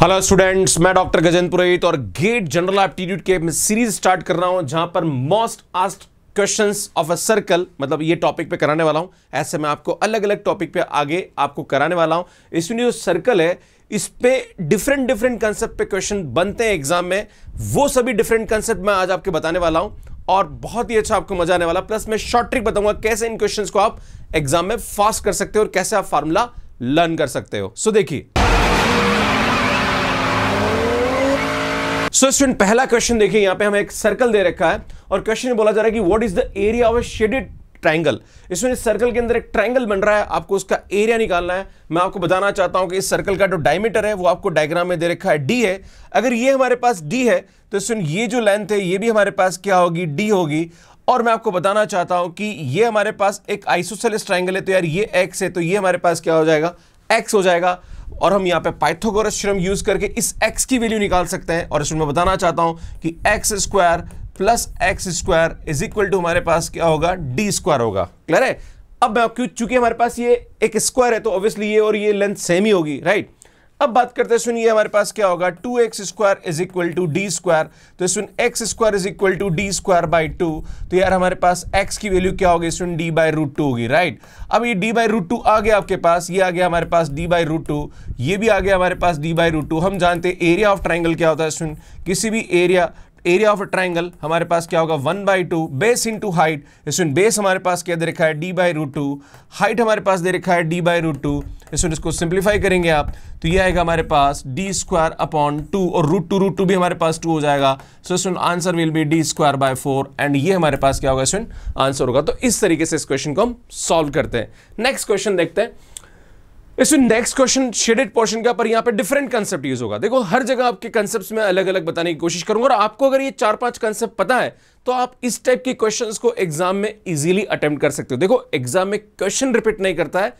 Hello students मैं doctor Gajendra Purohit और GATE general aptitude के सीरीज स्टार्ट कर रहा हूं जहां पर most asked questions of a circle मतलब ये टॉपिक पे कराने वाला हूं ऐसे मैं आपको अलग अलग टॉपिक पे आगे आपको कराने वाला हूं इसमें जो सर्कल है इस पे डिफरेंट डिफरेंट कंसेप्ट पे क्वेश्चन बनते हैं एग्जाम में वो सभी डिफरेंट कंसेप्ट मैं आज आपके बताने वाला हूँ और बहुत ही अच्छा आपको मजा आने वाला प्लस मैं शॉर्ट ट्रिक बताऊंगा कैसे इन क्वेश्चन को आप एग्जाम में फास्ट कर सकते हो और कैसे आप फार्मूला लर्न कर सकते हो सो देखिए सो स्टूडेंट पहला क्वेश्चन देखिए यहाँ पे हमें एक सर्कल दे रखा है और क्वेश्चन बोला जा रहा है कि what is the area of a shaded triangle इसमें इस सर्कल के अंदर एक ट्रायंगल बन रहा है आपको उसका एरिया निकालना है मैं आपको बताना चाहता हूं कि इस सर्कल का जो डायमीटर है वो आपको डायग्राम में दे रखा है डी है अगर ये हमारे पास डी है तो सुन ये जो लेंथ है ये भी हमारे पास क्या होगी डी होगी और मैं आपको बताना चाहता हूं कि ये हमारे पास एक आइसोसेलिस ट्राइंगल है तो यार ये एक्स है तो ये हमारे पास क्या हो जाएगा एक्स हो जाएगा और हम यहाँ पे पाइथागोरस थ्योरम यूज करके इस एक्स की वैल्यू निकाल सकते हैं और इसमें मैं बताना चाहता हूँ कि x square plus x square is equal to हमारे पास क्या होगा डी स्क्वायर होगा क्लियर है अब मैं चूंकि हमारे पास ये एक स्क्वायर है तो ऑब्वियसली ये और ये लेंथ सेम ही होगी राइट अब बात करते हैं सुनिए हमारे पास क्या होगा two x square is equal to D square तो सुन x square is equal to D square by two तो यार हमारे पास x की वैल्यू क्या होगी सुन d बाई रूट टू होगी राइट अब ये d बाई रूट टू आ गया आपके पास ये आ गया हमारे पास d बाई रूट टू ये भी आ गया हमारे पास d बाई रूट टू हम जानते हैं एरिया ऑफ ट्राइंगल क्या होता है सुन किसी भी area area of a triangle हमारे पास क्या होगा one by two base into height इसमें बेस हमारे पास क्या दे रखा है D by root two height हमारे पास दे रखा है डी बाई रूट टू इसमें इसको सिंप्लीफाई करेंगे आप तो ये आएगा हमारे पास डी स्क्वायर अपॉन टू और रूट टू रूट टू भी हमारे पास टू हो जाएगा सो इसमें answer will be D square by four and ये हमारे पास क्या होगा इसमें आंसर होगा तो इस तरीके से इस क्वेश्चन को हम सॉल्व करते हैं नेक्स्ट क्वेश्चन देखते हैं इसमें नेक्स्ट क्वेश्चन शेडेड पोर्शन का पर यहाँ पे डिफरेंट कंसेप्ट यूज होगा देखो हर जगह आपके कंसेप्ट में अलग अलग बताने की कोशिश करूंगा और आपको अगर ये चार पांच कंसेप्ट पता है तो आप इस टाइप के क्वेश्चन को एग्जाम में इजिली अटेम्प्ट कर सकते हो देखो एग्जाम में क्वेश्चन रिपीट नहीं करता है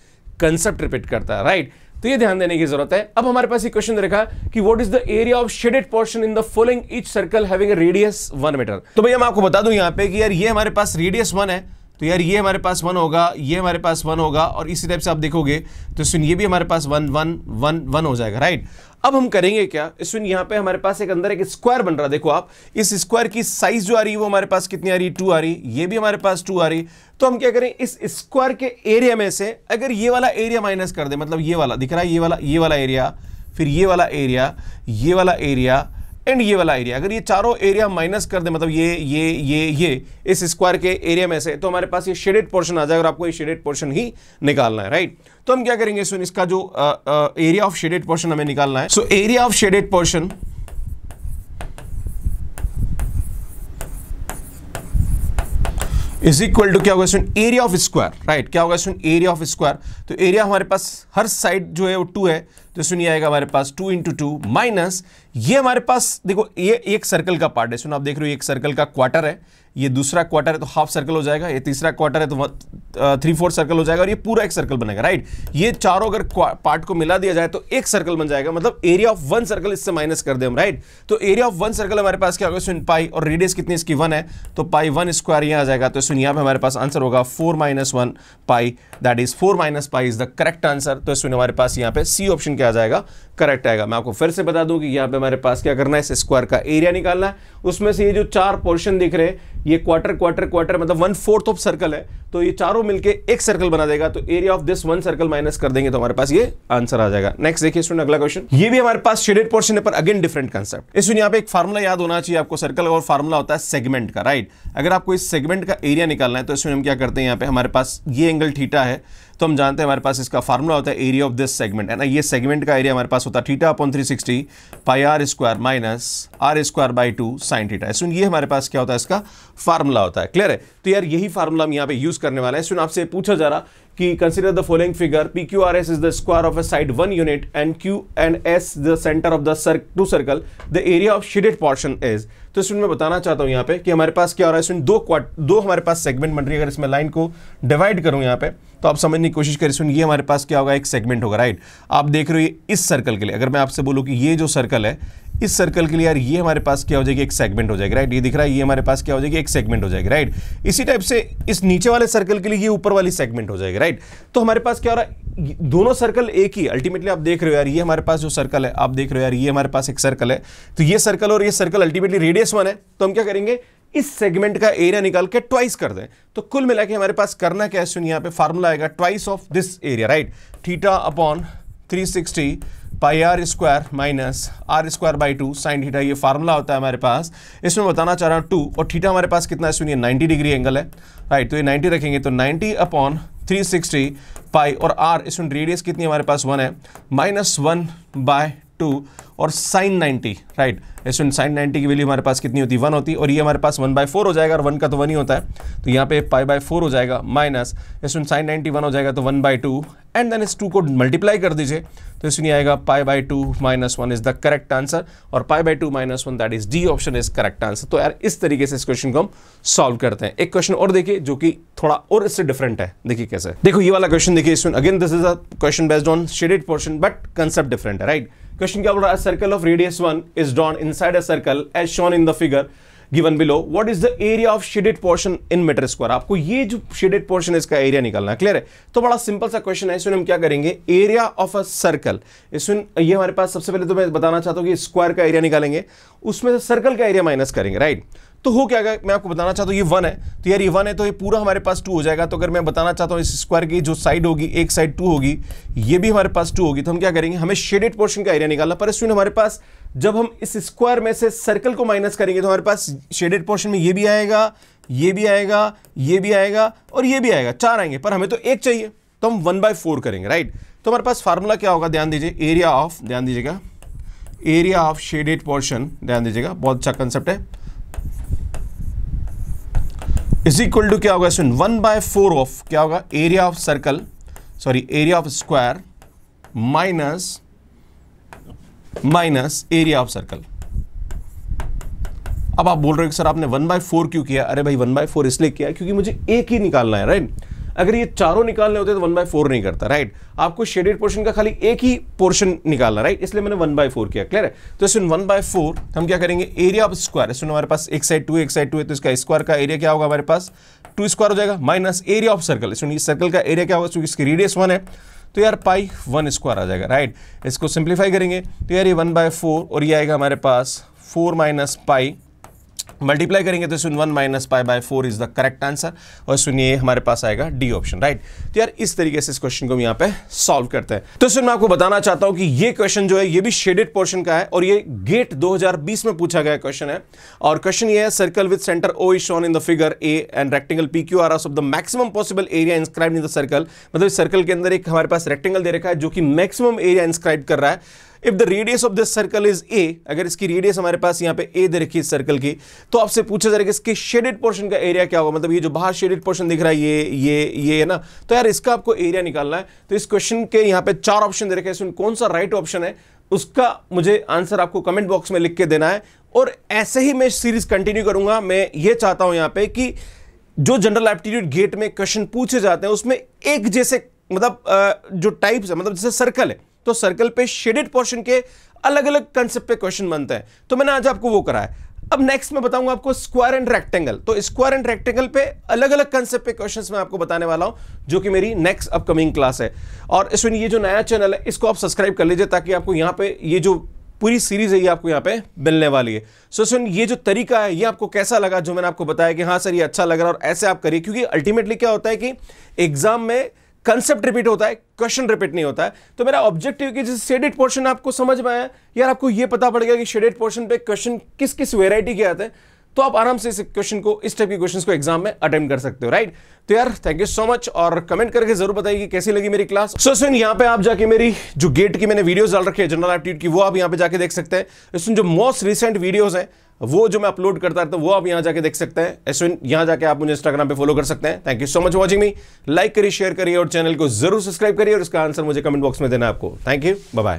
कंसेप्ट रिपीट करता है राइट तो ये ध्यान देने की जरूरत है अब हमारे पास ये क्वेश्चन देखा कि what is the area of shaded portion in the following each circle having radius one metre तो भैया मैं आपको बता दूं यहाँ पे कि यार ये हमारे पास रेडियस वन है तो यार ये हमारे पास वन होगा ये हमारे पास वन होगा और इसी टाइप से आप देखोगे तो स्विन ये भी हमारे पास वन वन वन वन हो जाएगा राइट अब हम करेंगे क्या स्विन यहाँ पे हमारे पास एक अंदर एक स्क्वायर बन रहा है देखो आप इस स्क्वायर की साइज जो आ रही है वो हमारे पास कितनी आ रही है टू आ रही ये भी हमारे पास टू आ रही तो हम क्या करें इस स्क्वायर के एरिया में से अगर ये वाला एरिया माइनस कर दे मतलब ये वाला दिख रहा है ये वाला ये वाला एरिया फिर ये वाला एरिया ये वाला एरिया एंड ये वाला एरिया अगर ये चारों एरिया माइनस कर दे मतलब ये ये ये ये इस स्क्वायर के एरिया में से तो हमारे पास ये शेडेड पोर्शन आ जाएगा और आपको ये शेडेड पोर्शन ही निकालना है राइट तो हम क्या करेंगे सुन इसका जो एरिया ऑफ शेडेड पोर्शन हमें निकालना है so area of shaded portion is equal to क्या होगा student area of square right क्या होगा स्टूडेंट एरिया ऑफ स्क्वायर तो एरिया हमारे पास हर साइड जो है वो टू है तो सुनिए आएगा हमारे पास टू इंटू टू माइनस ये हमारे पास देखो ये एक सर्कल का पार्ट है सुन आप देख रहे हो एक सर्कल का क्वार्टर है ये दूसरा क्वार्टर है तो हाफ सर्कल हो जाएगा ये तीसरा क्वार्टर है तो थ्री फोर्थ सर्कल हो जाएगा और ये पूरा एक सर्कल बनेगा राइट ये चारों अगर पार्ट को मिला दिया जाए तो एक सर्कल बन जाएगा मतलब एरिया ऑफ वन सर्कल इससे माइनस कर दे हम राइट तो एरिया ऑफ वन सर्कल हमारे पास क्या होगा सुन पाई और रेडियस कितनी इसकी वन है तो पाई वन स्क्वायर यहाँ आ जाएगा तो सुन यहाँ पर हमारे पास आंसर होगा four minus one pi that is four minus pi is the correct answer तो सुन हमारे पास यहाँ पे सी ऑप्शन क्या आ जाएगा करेक्ट आएगा मैं आपको फिर से बता दूँ कि यहाँ पे हमारे पास क्या करना है इस स्क्वायर का एरिया निकालना है उसमें से ये जो चार पोर्शन दिख रहे हैं ये क्वार्टर क्वार्टर क्वार्टर मतलब वन फोर्थ ऑफ सर्कल है तो ये चारों मिलके एक सर्कल बना देगा तो area of this one circle minus कर देंगे तो हमारे पास ये आंसर आ जाएगा नेक्स्ट देखिए स्टूडेंट अगला क्वेश्चन ये भी हमारे पास शेडेड पोर्शन है पर अगेन डिफरेंट कंसेप्ट इस यहाँ पे एक फार्मूला याद होना चाहिए आपको सर्कल और फार्मूला होता है सेगमेंट का राइट अगर आपको इस सेगमेंट का एरिया निकालना है तो इसमें हम क्या करते हैं यहाँ पे हमारे पास ये एंगल ठीटा है तो हम जानते हैं हमारे पास इसका फार्मूला होता है एरिया ऑफ दिस सेगमेंट है ना ये सेगमेंट का एरिया हमारे पास होता है theta upon three sixty pi r square minus r square by two sine theta सुन ये हमारे पास क्या होता है इसका फार्मूला होता है क्लियर है तो यार यही फार्मूला हम यहाँ पे यूज़ करने वाला है सुन आपसे पूछा जा रहा कि figure P Q R S is the square of a side one unit and Q and S the centre of the circ two circle the area of shaded portion is तो इसमें मैं बताना चाहता हूं यहां पे कि हमारे पास क्या हो रहा है इसमें दो क्वार्ट दो हमारे पास सेगमेंट बन रही है अगर इसमें लाइन को डिवाइड करूं यहां पे तो आप समझने की कोशिश करें इसमें ये हमारे पास क्या होगा एक सेगमेंट होगा राइट आप देख रहे हो ये इस सर्कल के लिए अगर मैं आपसे बोलूँ कि ये जो सर्कल है इस सर्कल के लिए यार ये हमारे पास क्या हो जाएगी एक सेगमेंट हो जाएगा राइट ये दिख रहा है ये हमारे पास क्या हो जाएगी एक सेगमेंट हो जाएगी राइट इसी टाइप से इस नीचे वाले सर्कल के लिए ये ऊपर वाली सेगमेंट हो जाएगी राइट तो हमारे पास क्या हो रहा है दोनों सर्कल एक ही अल्टीमेटली आप देख रहे हो यार ये हमारे पास जो सर्कल है आप देख रहे हो यार ये हमारे पास एक सर्कल है तो ये सर्कल और ये सर्कल अल्टीमेटली रेडियस वन है तो हम क्या करेंगे इस सेगमेंट का एरिया निकाल के ट्वाइस कर दें तो कुल मिला के हमारे पास करना क्या है सुनिए यहाँ पे फार्मूला आएगा twice of this area right theta upon 360 pi r square minus r square by two sine theta ये फार्मूला होता है हमारे पास इसमें बताना चाह रहा हूँ टू और थीटा हमारे पास कितना है सुनिए 90 डिग्री एंगल है राइट तो ये 90 रखेंगे तो 90 अपॉन 360 पाई और आर इसमें रेडियस कितनी हमारे पास वन है माइनस वन बाय टू और साइन 90 राइट स्टूडेंट साइन 90 की वैल्यू हमारे पास कितनी होती है वन होती और ये हमारे पास वन बाय फोर हो जाएगा और वन का तो वन ही होता है तो यहाँ पे पाई बाय फोर हो जाएगा माइनस स्टूडेंट साइन 90 वन हो जाएगा तो one by two and then इस टू को मल्टीप्लाई कर दीजिए तो इसमें आएगा pi by two minus one is the correct answer और pi by two minus one that is D option is correct answer तो यार इस तरीके से इस क्वेश्चन को हम सॉल्व करते हैं एक क्वेश्चन और देखिए जो कि थोड़ा और इससे डिफरेंट है देखिए कैसे देखो ये वाला क्वेश्चन देखिए इसमें again this is a question based on shaded portion but concept different है right right? Question a circle of radius 1 is drawn inside a circle as shown in the figure given below what is the area of shaded portion in metre square आपको ये जो shaded portion है इसका area निकालना है clear है तो बड़ा सिंपल सा क्वेश्चन है इसमें हम क्या करेंगे एरिया ऑफ अ सर्कल इसमें ये हमारे पास सबसे पहले तो मैं बताना चाहता हूँ कि स्क्वायर का एरिया निकालेंगे उसमें से सर्कल का एरिया माइनस करेंगे राइट तो हो क्या मैं आपको बताना चाहता हूँ ये वन है तो यार ये वन है तो ये पूरा हमारे पास टू हो जाएगा तो अगर मैं बताना चाहता हूँ इस स्क्वायर की जो साइड होगी एक साइड टू होगी ये भी हमारे पास टू होगी तो हम क्या करेंगे हमें शेडेड पोर्शन का एरिया निकालना पर इसमें हमारे पास जब हम इस स्क्वायर में से सर्कल को माइनस करेंगे तो हमारे पास शेडेड पोर्शन में ये भी आएगा ये भी आएगा ये भी आएगा और ये भी आएगा चार आएंगे पर हमें तो एक चाहिए तो हम वन बाय फोर करेंगे राइट तो हमारे पास फार्मूला क्या होगा ध्यान दीजिए एरिया ऑफ ध्यान दीजिएगा एरिया ऑफ शेडेड पोर्शन ध्यान दीजिएगा बहुत अच्छा कंसेप्ट है इज इक्वल टू क्या होगा सुन वन बाय फोर ऑफ क्या होगा area of circle sorry area of square minus minus area of circle अब आप बोल रहे हो सर आपने वन बाय फोर क्यों किया अरे भाई वन बाय फोर इसलिए किया क्योंकि मुझे एक ही निकालना है राइट अगर ये चारों निकालने होते तो वन बाय फोर नहीं करता राइट आपको शेडेड पोर्शन का खाली एक ही पोर्शन निकालना राइट इसलिए मैंने वन बाय फोर किया क्लियर है तो इसमें वन बाय फोर हम क्या करेंगे एरिया ऑफ स्क्वायर इसमें हमारे पास एक साइड टू एक साइड टू है तो इसका स्क्वायर का एरिया क्या होगा हमारे पास टू स्क्वायर हो जाएगा माइनस एरिया ऑफ सर्कल इसमें सर्कल का एरिया क्या होगा क्योंकि इसकी रेडियस वन है तो यार पाई वन स्क्वायर आ जाएगा राइट इसको सिंप्लीफाई करेंगे तो यार ये वन बाय फोर और ये आएगा हमारे पास फोर माइनस पाई मल्टीप्लाई करेंगे तो सुन one minus pi by four is the correct answer और सुनिए हमारे पास आएगा डी ऑप्शन राइट तो यार इस तरीके से इस क्वेश्चन को हम यहाँ पे सॉल्व करते हैं तो सुन मैं आपको बताना चाहता हूँ कि ये क्वेश्चन जो है ये भी शेडेड पोर्शन का है और ये गेट 2020 में पूछा गया क्वेश्चन है और क्वेश्चन ये है circle with centre O is shown in the figure A and rectangle P Q R of the maximum possible area inscribe in the circle मतलब सर्कल के अंदर एक हमारे पास रेक्टेंगल दे रखा है जो कि मैक्सिमम एरिया इंस्क्राइब कर रहा है if the radius of this circle is A अगर इसकी रेडियस हमारे पास यहाँ पे ए दे रखी इस सर्कल की तो आपसे पूछा कि इसके शेडेड पोर्शन का एरिया क्या होगा मतलब ये जो बाहर शेडेड पोर्शन दिख रहा है ये ये ये है ना तो यार इसका आपको एरिया निकालना है तो इस क्वेश्चन के यहाँ पे चार ऑप्शन दे रखे हैं इसमें कौन सा राइट ऑप्शन है उसका मुझे आंसर आपको कमेंट बॉक्स में लिख के देना है और ऐसे ही मैं सीरीज कंटिन्यू करूंगा मैं ये चाहता हूं यहाँ पे कि जो जनरल एप्टीट्यूड गेट में क्वेश्चन पूछे जाते हैं उसमें एक जैसे मतलब जो टाइप्स है मतलब जैसे सर्कल है तो सर्कल पे शेडेड पोर्शन के अलग अलग कंसेप्ट क्वेश्चन बनते हैं तो मैंने आज आपको वो कराया अब नेक्स्ट मैं बताऊंगा आपको स्क्वायर एंड रेक्टेंगल तो स्क्वायर एंड रेक्टेंगल पे अलग अलग कंसेप्ट क्वेश्चन क्वेश्चंस मैं आपको बताने वाला हूं जो कि मेरी नेक्स्ट अपकमिंग क्लास है और इसमें ये जो नया चैनल है इसको आप सब्सक्राइब कर लीजिए ताकि आपको यहां पर ये जो पूरी सीरीज है ये आपको यहाँ पे मिलने वाली है सो so, सुन ये जो तरीका है ये आपको कैसा लगा जो मैंने आपको बताया कि हाँ सर ये अच्छा लग रहा है और ऐसे आप करिए क्योंकि अल्टीमेटली क्या होता है कि एग्जाम में कंसेप्ट रिपीट होता है क्वेश्चन रिपीट नहीं होता है तो मेरा ऑब्जेक्टिव कि जिस शेडेड पोर्शन आपको समझ में आया यार आपको ये पता पड़ गया कि शेडेड पोर्शन पे क्वेश्चन किस किस वेराइटी के आते हैं तो आप आराम से इस क्वेश्चन को इस टाइप के क्वेश्चन को एग्जाम में अटेम्प्ट कर सकते हो राइट तो यार थैंक यू सो मच और कमेंट करके जरूर बताइए कि कैसी लगी मेरी क्लास सो सुन यहाँ पे आप जाके मेरी जो गेट की मैंने वीडियोस डाल रखी है जनरल एप्टीट्यूड की वो आप यहाँ पे जाके देख सकते हैं जो मोस्ट रिसेंट वीडियोज है वो जो मैं अपलोड करता रहता हूँ वो आप यहाँ जाके देख सकते हैं अश्विन यहां जाके आप मुझे इंस्टाग्राम पे फॉलो कर सकते हैं thank you so much watching me like करिए शेयर करिए और चैनल को जरूर सब्सक्राइब करिए और इसका आंसर मुझे कमेंट बॉक्स में देना आपको थैंक यू बाय